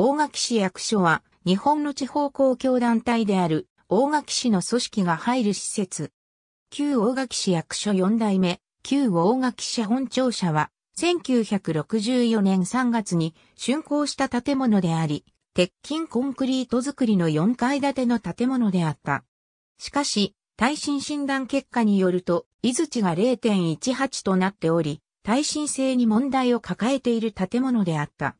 大垣市役所は、日本の地方公共団体である、大垣市の組織が入る施設。旧大垣市役所4代目、旧大垣市本庁舎は、1964年3月に竣工した建物であり、鉄筋コンクリート造りの4階建ての建物であった。しかし、耐震診断結果によると、伊槌が0.18となっており、耐震性に問題を抱えている建物であった。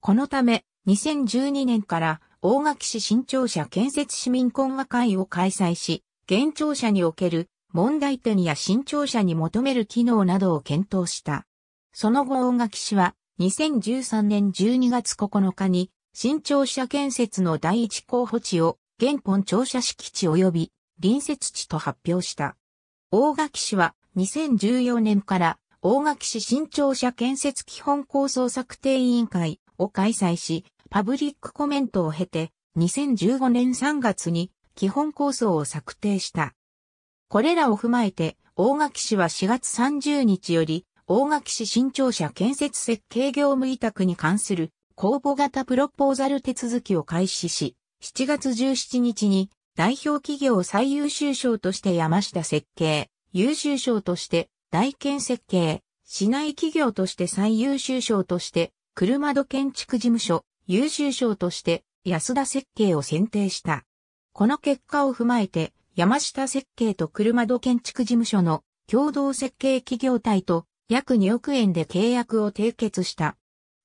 このため、2012年から大垣市新庁舎建設市民懇和会を開催し、現庁舎における問題点や新庁舎に求める機能などを検討した。その後大垣市は2013年12月9日に新庁舎建設の第一候補地を原本庁舎敷地及び隣接地と発表した。大垣市は2014年から大垣市新庁舎建設基本構想策定委員会を開催し、パブリックコメントを経て、2015年3月に基本構想を策定した。これらを踏まえて、大垣市は4月30日より、大垣市新庁舎建設設計業務委託に関する公募型プロポーザル手続きを開始し、7月17日に代表企業最優秀賞として山下設計、優秀賞として大建設計、市内企業として最優秀賞として車戸建築事務所、優秀賞として安田設計を選定した。この結果を踏まえて、山下設計と車戸建築事務所の共同設計企業体と約2億円で契約を締結した。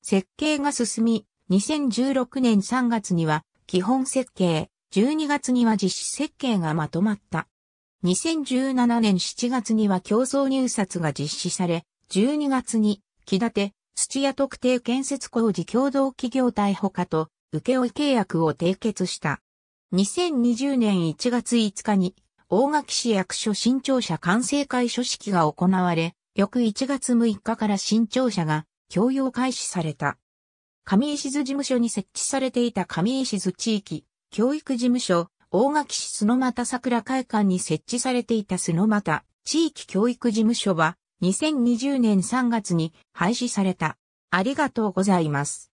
設計が進み、2016年3月には基本設計、12月には実施設計がまとまった。2017年7月には競争入札が実施され、12月に、木立、土屋特定建設工事共同企業体ほかと請負契約を締結した。2020年1月5日に大垣市役所新庁舎完成会書式が行われ、翌1月6日から新庁舎が供用開始された。上石津事務所に設置されていた上石津地域教育事務所、大垣市角の又桜会館に設置されていた角の又地域教育事務所は2020年3月に廃止された。ありがとうございます。